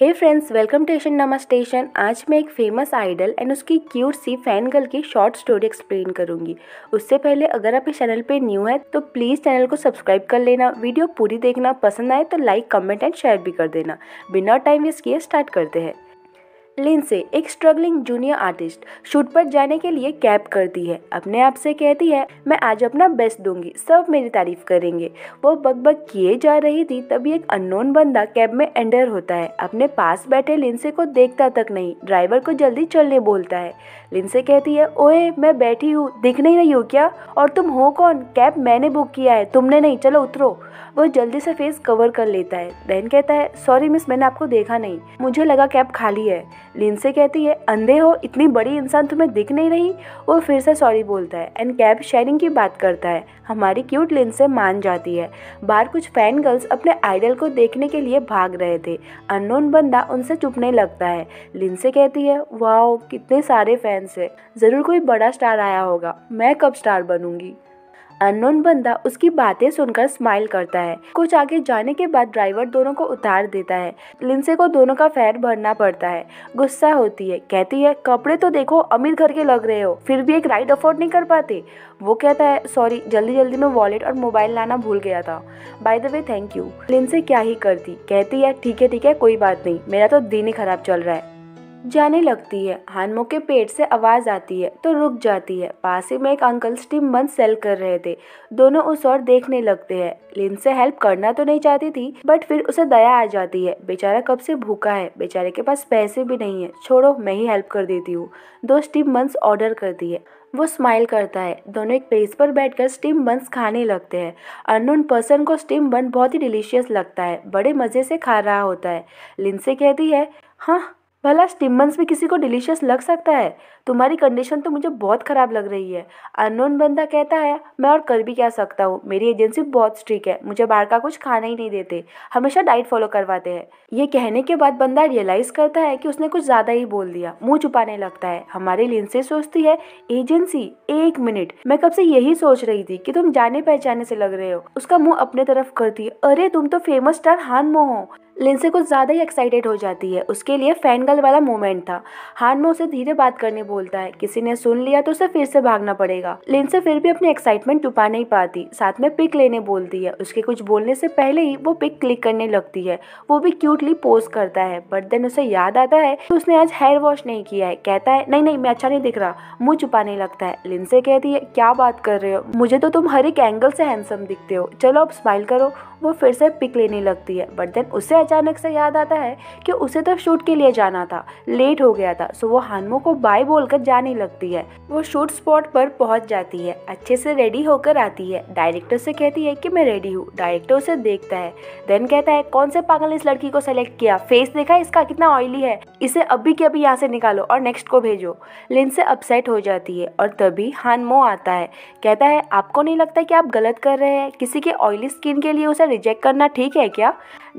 hey friends welcome to एशन नमा station आज मैं एक फेमस आइडल एंड उसकी क्यूट सी फैन गर्ल की शॉर्ट स्टोरी एक्सप्लेन करूंगी उससे पहले अगर आप इस चैनल पे न्यू है तो प्लीज़ चैनल को सब्सक्राइब कर लेना वीडियो पूरी देखना पसंद आए तो लाइक कमेंट एंड शेयर भी कर देना बिना टाइम वेस्ट किए स्टार्ट करते हैं लिंसे एक स्ट्रगलिंग जूनियर आर्टिस्ट शूट पर जाने के लिए कैब करती है अपने आप से कहती है मैं आज अपना बेस्ट दूंगी सब मेरी तारीफ करेंगे वो बकबक किए जा रही थी तभी एक अननोन बंदा कैब में एंटर होता है अपने पास बैठे लिंसे को देखता तक नहीं ड्राइवर को जल्दी चलने बोलता है लिंसे कहती है ओए मैं बैठी हूँ दिख नहीं रही हो क्या और तुम हो कौन कैब मैंने बुक किया है तुमने नहीं चलो उतरो वो जल्दी से फेस कवर कर लेता है बहन कहता है सॉरी मिस मैंने आपको देखा नहीं मुझे लगा कैब खाली है लिंसे कहती है अंधे हो इतनी बड़ी इंसान तुम्हें दिख नहीं रही वो फिर से सॉरी बोलता है एंड कैब शेयरिंग की बात करता है हमारी क्यूट से मान जाती है बाहर कुछ फैन गर्ल्स अपने आइडल को देखने के लिए भाग रहे थे अननोन बंदा उनसे चुपने लगता है लिनसे कहती है वाह कितने सारे फैंस है ज़रूर कोई बड़ा स्टार आया होगा मैं कब स्टार बनूंगी अननोन बंदा उसकी बातें सुनकर स्माइल करता है कुछ आगे जाने के बाद ड्राइवर दोनों को उतार देता है लिंसे को दोनों का फैर भरना पड़ता है गुस्सा होती है कहती है कपड़े तो देखो अमीर घर के लग रहे हो फिर भी एक राइड अफोर्ड नहीं कर पाते वो कहता है सॉरी जल्दी जल्दी में वॉलेट और मोबाइल लाना भूल गया था by the way thank you Lindsay क्या ही करती कहती है ठीक है ठीक है कोई बात नहीं मेरा तो दिन ही खराब चल रहा है जाने लगती है हानमो के पेट से आवाज़ आती है तो रुक जाती है पास ही में एक अंकल स्टीम बंद सेल कर रहे थे दोनों उस और देखने लगते हैं लिन से हेल्प करना तो नहीं चाहती थी बट फिर उसे दया आ जाती है बेचारा कब से भूखा है बेचारे के पास पैसे भी नहीं है छोड़ो मैं ही हेल्प कर देती हूँ दो स्टीम बंस ऑर्डर करती है वो स्माइल करता है दोनों एक प्लेस पर बैठकर स्टीम बंस खाने लगते हैं अननोन पर्सन को स्टीम बन बहुत ही डिलीशियस लगता है बड़े मज़े से खा रहा होता है लिन से कहती है हाँ भला स्टिम्बंस भी किसी को डिलीशियस लग सकता है तुम्हारी कंडीशन तो मुझे बहुत ख़राब लग रही है अननोन बंदा कहता है मैं और कर भी क्या सकता हूँ मेरी एजेंसी बहुत स्ट्रिक है मुझे बाहर का कुछ खाना ही नहीं देते हमेशा डाइट फॉलो करवाते हैं ये कहने के बाद बंदा रियलाइज़ करता है कि उसने कुछ ज़्यादा ही बोल दिया मुँह छुपाने लगता है हमारे लिए इनसे सोचती है एजेंसी एक मिनट मैं कब से यही सोच रही थी कि तुम जाने पहचाने से लग रहे हो उसका मुँह अपने तरफ करती है अरे तुम तो फेमस स्टार हान हो लिंसे कुछ ज़्यादा ही एक्साइटेड हो जाती है उसके लिए फ़ैन वाला मोमेंट था हान में उसे धीरे बात करने बोलता है किसी ने सुन लिया तो उसे फिर से भागना पड़ेगा लिंसे फिर भी अपनी एक्साइटमेंट छुपा नहीं पाती साथ में पिक लेने बोलती है उसके कुछ बोलने से पहले ही वो पिक क्लिक करने लगती है वो भी क्यूटली पोस्ट करता है बट देन उसे याद आता है कि उसने आज हेयर वॉश नहीं किया है कहता है नहीं नहीं मैं अच्छा नहीं दिख रहा मुँह छुपाने लगता है लिंसे कहती है क्या बात कर रहे हो मुझे तो तुम हर एक एंगल से हैंडसम दिखते हो चलो अब स्माइल करो वो फिर से पिक लेने लगती है बट देन उसे अचानक से याद आता है कि उसे तो शूट के लिए जाना था लेट हो गया था सो वो हानमो को बाय बोलकर जाने लगती है वो शूट स्पॉट पर पहुंच जाती है अच्छे से रेडी होकर आती है डायरेक्टर से कहती है कि मैं रेडी हूँ डायरेक्टर उसे देखता है देन कहता है कौन से पागल इस लड़की को सेलेक्ट किया फेस देखा इसका कितना ऑयली है इसे अभी के अभी यहाँ से निकालो और नेक्स्ट को भेजो लिन से अपसेट हो जाती है और तभी हानमो आता है कहता है आपको नहीं लगता कि आप गलत कर रहे हैं किसी के ऑयली स्किन के लिए उसे रिजेक्ट करना ठीक है क्या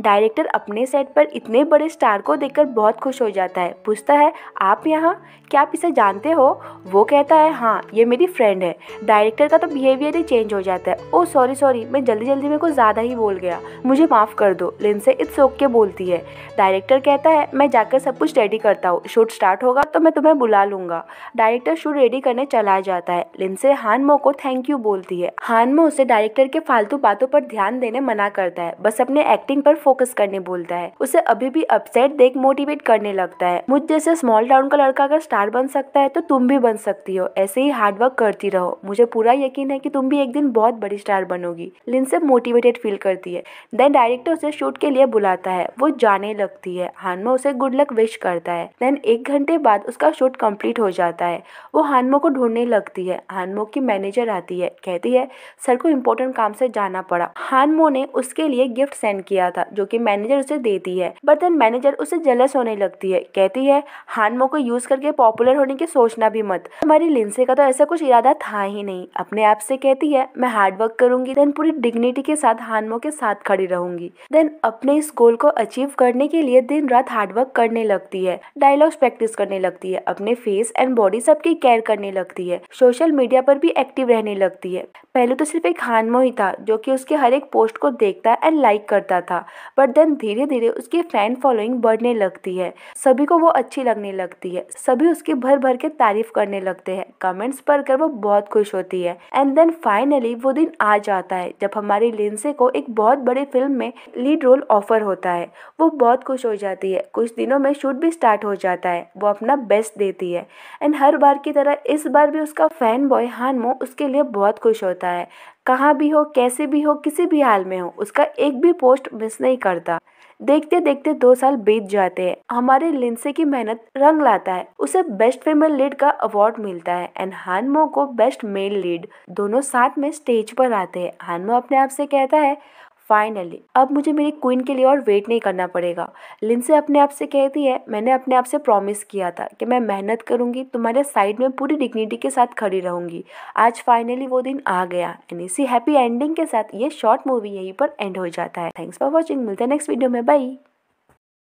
डायरेक्टर अपने सेट पर इतने बड़े स्टार को देखकर बहुत खुश हो जाता है पूछता है आप यहाँ क्या आप इसे जानते हो वो कहता है हाँ ये मेरी फ्रेंड है डायरेक्टर का तो बिहेवियर ही चेंज हो जाता है ओ सॉरी सॉरी मैं जल्दी जल्दी में कुछ ज़्यादा ही बोल गया मुझे माफ़ कर दो लिनसे इट्स ओके बोलती है डायरेक्टर कहता है मैं जाकर सब कुछ रेडी करता हूँ शूट स्टार्ट होगा तो मैं तुम्हें बुला लूँगा डायरेक्टर शूट रेडी करने चला जाता है लिनसे हानमो को थैंक यू बोलती है हानमो उसे डायरेक्टर के फालतू बातों पर ध्यान देने मना मना करता है बस अपने एक्टिंग पर फोकस करने बोलता है उसे अभी भी अपसेट देख मोटिवेट करने लगता है मुझ जैसे स्मॉल टाउन का लड़का अगर स्टार बन सकता है तो तुम भी बन सकती हो ऐसे ही हार्डवर्क करती रहो मुझे पूरा यकीन है कि तुम भी एक दिन बहुत बड़ी स्टार बनोगी लिनसे मोटिवेटेड फील करती है देन डायरेक्टर उसे शूट के लिए बुलाता है वो जाने लगती है हानमो उसे गुड लक विश करता है देन एक घंटे बाद उसका शूट कंप्लीट हो जाता है वो हानमो को ढूंढने लगती है हानमो की मैनेजर आती है कहती है सर को इम्पोर्टेंट काम से जाना पड़ा हानमो ने ने उसके लिए गिफ्ट सेंड किया था जो कि मैनेजर उसे देती है बट देन मैनेजर उसे जलस होने लगती है कहती है हानमो को यूज करके पॉपुलर होने की सोचना भी मत हमारी लिंसे का तो ऐसा कुछ इरादा था ही नहीं अपने आप से कहती है मैं हार्डवर्क करूंगी देन पूरी डिग्निटी के साथ हानमो के साथ खड़ी रहूंगी देन अपने इस गोल को अचीव करने के लिए दिन रात हार्डवर्क करने लगती है डायलॉग्स प्रैक्टिस करने लगती है अपने फेस एंड बॉडी सबकी केयर करने लगती है सोशल मीडिया पर भी एक्टिव रहने लगती है पहले तो सिर्फ एक हानमो ही था जो कि उसके हर एक पोस्ट को देखता एंड लाइक करता था बट देन धीरे धीरे उसकी फैन फॉलोइंग बढ़ने लगती है सभी को वो अच्छी लगने लगती है सभी उसकी भर भर के तारीफ करने लगते हैं कमेंट्स पढ़कर वो बहुत खुश होती है एंड देन फाइनली वो दिन आ जाता है जब हमारी लिंसे को एक बहुत बड़ी फिल्म में लीड रोल ऑफर होता है वो बहुत खुश हो जाती है कुछ दिनों में शूट भी स्टार्ट हो जाता है वो अपना बेस्ट देती है एंड हर बार की तरह इस बार भी उसका फैन बॉय हानमो उसके लिए बहुत खुश होता है कहाँ भी हो कैसे भी हो किसी भी हाल में हो उसका एक भी पोस्ट मिस नहीं करता देखते देखते दो साल बीत जाते हैं हमारे लिंसे की मेहनत रंग लाता है उसे बेस्ट फीमेल लीड का अवार्ड मिलता है एंड हानमो को बेस्ट मेल लीड दोनों साथ में स्टेज पर आते हैं हानमो अपने आप से कहता है फाइनली अब मुझे मेरी क्वीन के लिए और वेट नहीं करना पड़ेगा लिंसे अपने आप से कहती है मैंने अपने आप से प्रॉमिस किया था कि मैं मेहनत करूंगी तुम्हारे साइड में पूरी डिग्निटी के साथ खड़ी रहूंगी आज फाइनली वो दिन आ गया एंड इसी हैप्पी एंडिंग के साथ ये शॉर्ट मूवी यहीं पर एंड हो जाता है थैंक्स फॉर वॉचिंग मिलते हैं नेक्स्ट वीडियो में बाई